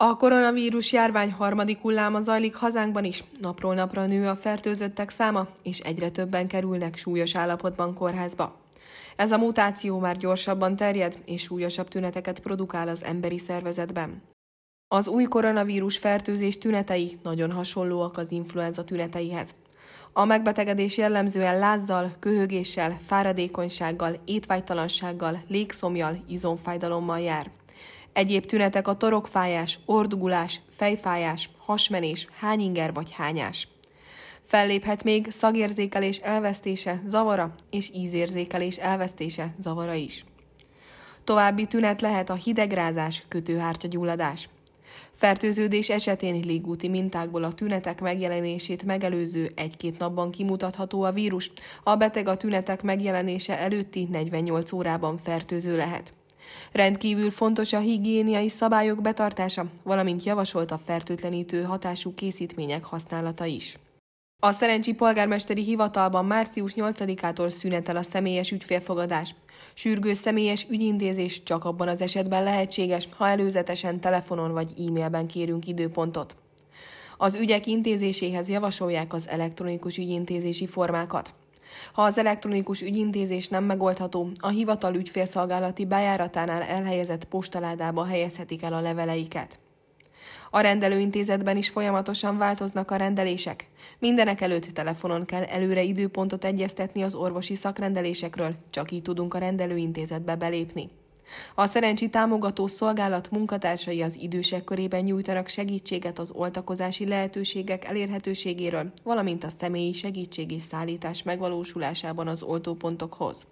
A koronavírus járvány harmadik hulláma zajlik hazánkban is. Napról napra nő a fertőzöttek száma, és egyre többen kerülnek súlyos állapotban kórházba. Ez a mutáció már gyorsabban terjed, és súlyosabb tüneteket produkál az emberi szervezetben. Az új koronavírus fertőzés tünetei nagyon hasonlóak az influenza tüneteihez. A megbetegedés jellemzően lázzal, köhögéssel, fáradékonysággal, étvágytalansággal, légszomjal, izomfájdalommal jár. Egyéb tünetek a torokfájás, ordugulás, fejfájás, hasmenés, hányinger vagy hányás. Felléphet még szagérzékelés elvesztése, zavara és ízérzékelés elvesztése, zavara is. További tünet lehet a hidegrázás, kötőhártyagyulladás. Fertőződés esetén légúti mintákból a tünetek megjelenését megelőző egy-két napban kimutatható a vírus, a beteg a tünetek megjelenése előtti 48 órában fertőző lehet. Rendkívül fontos a higiéniai szabályok betartása, valamint javasolt a fertőtlenítő hatású készítmények használata is. A Szerencsi Polgármesteri Hivatalban március 8-ától szünetel a személyes ügyfélfogadás. Sürgő személyes ügyintézés csak abban az esetben lehetséges, ha előzetesen telefonon vagy e-mailben kérünk időpontot. Az ügyek intézéséhez javasolják az elektronikus ügyintézési formákat. Ha az elektronikus ügyintézés nem megoldható, a hivatal ügyfélszolgálati bejáratánál elhelyezett postaládába helyezhetik el a leveleiket. A rendelőintézetben is folyamatosan változnak a rendelések. Mindenek előtt telefonon kell előre időpontot egyeztetni az orvosi szakrendelésekről, csak így tudunk a rendelőintézetbe belépni. A szerencsi támogató szolgálat munkatársai az idősek körében nyújtanak segítséget az oltakozási lehetőségek elérhetőségéről, valamint a személyi segítség és szállítás megvalósulásában az oltópontokhoz.